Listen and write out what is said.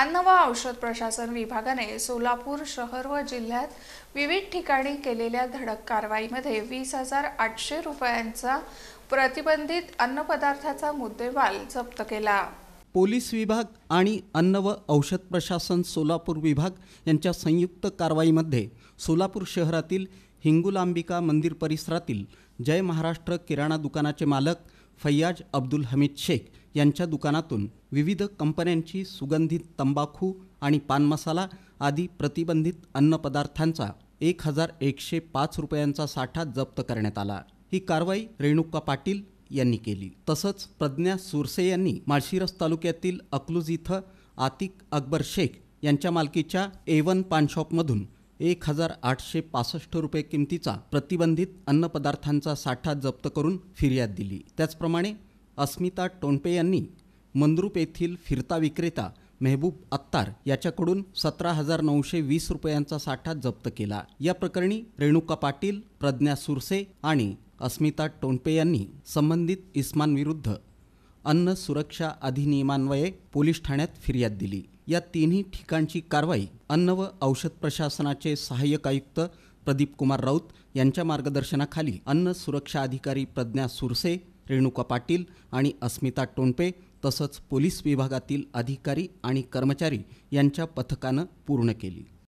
अन्न व औषध प्रशासन विभागाने सोलापूर शहर व जिल्ह्यात विविध ठिकाणी केलेल्या धडक कारवाईमध्ये वीस हजार आठशे रुपयांचा प्रतिबंधित अन्नपदार्थाचा मुद्देमाल जप्त केला पोलीस विभाग आणि अन्न व औषध प्रशासन सोलापूर विभाग यांच्या संयुक्त कारवाईमध्ये सोलापूर शहरातील हिंगुलांबिका मंदिर परिसरातील जय महाराष्ट्र किराणा दुकानाचे मालक फैयाज अब्दुल हमीद शेख यांच्या दुकानातून विविध कंपन्यांची सुगंधित तंबाखू आणि पानमसाला आदी प्रतिबंधित अन्नपदार्थांचा एक हजार एकशे पाच रुपयांचा साठा जप्त करण्यात आला ही कारवाई रेणुका पाटील यांनी केली तसंच प्रज्ञा सुरसे यांनी माळशिरस तालुक्यातील अकलूज इथं आतिक अकबर शेख यांच्या मालकीच्या एवन पानशॉपमधून एक हजार आठशे पासष्ट रुपये किमतीचा प्रतिबंधित अन्नपदार्थांचा साठा जप्त करून फिर्याद दिली त्याचप्रमाणे अस्मिता टोनपे यांनी मंद्रूप येथील फिरता विक्रेता मेहबूब अत्तार याच्याकडून सतरा हजार नऊशे वीस रुपयांचा साठा जप्त केला या प्रकरणी रेणुका पाटील प्रज्ञा सुरसे आणि अस्मिता टोनपे यांनी संबंधित इस्मानविरुद्ध अन्न सुरक्षा अधिनियमान्वये पोलीस ठाण्यात फिर्याद दिली या तिन्ही ठिकाणची कारवाई अन्न व औषध प्रशासनाचे सहाय्यक आयुक्त प्रदीप कुमार राऊत यांच्या मार्गदर्शनाखाली अन्न सुरक्षा अधिकारी प्रज्ञा सुरसे रेणुका पाटील आणि अस्मिता टोंपे तसंच पोलीस विभागातील अधिकारी आणि कर्मचारी यांच्या पथकानं पूर्ण केली